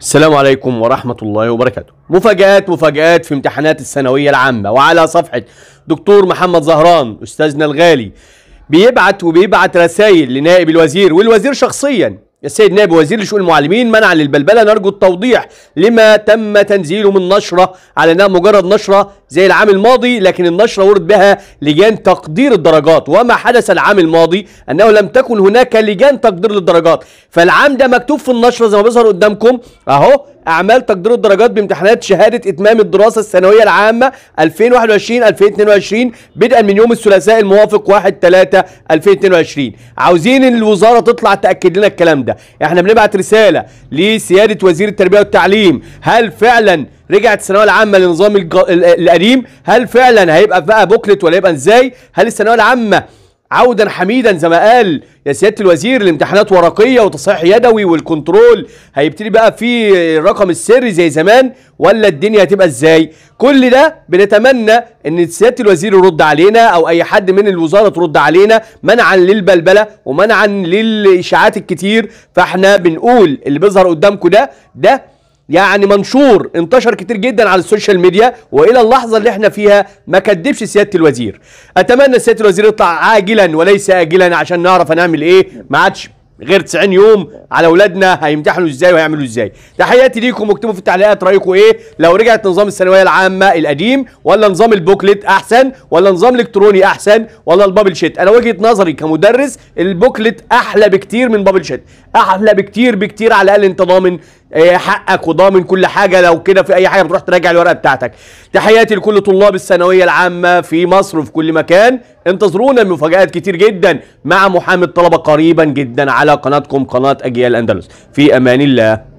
السلام عليكم ورحمة الله وبركاته مفاجآت مفاجآت في امتحانات الثانوية العامة وعلى صفحة دكتور محمد زهران أستاذنا الغالي بيبعت وبيبعت رسائل لنائب الوزير والوزير شخصيا السيد نائب وزير لشؤون المعلمين منعا للبلبله نرجو التوضيح لما تم تنزيله من نشره على انها مجرد نشره زي العام الماضي لكن النشره ورد بها لجان تقدير الدرجات وما حدث العام الماضي انه لم تكن هناك لجان تقدير للدرجات فالعام ده مكتوب في النشره زي ما بيظهر قدامكم اهو اعمال تقدير الدرجات بامتحانات شهاده اتمام الدراسه الثانويه العامه 2021 2022 بدءا من يوم الثلاثاء الموافق 1 3 2022 عاوزين الوزاره تطلع تاكد لنا الكلام ده احنا بنبعت رساله لسياده وزير التربيه والتعليم هل فعلا رجعت الثانويه العامه للنظام القديم هل فعلا هيبقى بقى بوكلت ولا هيبقى ازاي هل الثانويه العامه عودا حميدا زي ما قال يا سياده الوزير الامتحانات ورقيه وتصحيح يدوي والكنترول هيبتدي بقى في الرقم السري زي زمان ولا الدنيا هتبقى ازاي كل ده بنتمنى ان سياده الوزير يرد علينا او اي حد من الوزاره ترد علينا منعا للبلبله ومنعا للاشاعات الكتير فاحنا بنقول اللي بيظهر قدامكم ده ده يعني منشور انتشر كتير جدا على السوشيال ميديا والى اللحظه اللي احنا فيها ما كدبش سياده الوزير اتمنى سياده الوزير يطلع عاجلا وليس اجلا عشان نعرف هنعمل ايه ما عادش غير 90 يوم على اولادنا هيمتحنوا ازاي وهيعملوا ازاي تحياتي ليكم واكتبوا في التعليقات رايكم ايه لو رجعت نظام الثانويه العامه القديم ولا نظام البوكلت احسن ولا نظام الكتروني احسن ولا البابل شيت انا وجهه نظري كمدرس البوكلت احلى بكتير من بابل شيت احلى بكتير بكتير على الاقل انت ضامن آه، حقك وضامن كل حاجه لو كده في اي حاجه بتروح تراجع الورقه بتاعتك تحياتي لكل طلاب الثانويه العامه في مصر وفي كل مكان انتظرونا مفاجات كتير جدا مع محامي الطلبه قريبا جدا على قناتكم قناه أجل لاجئي الأندلس في أمان الله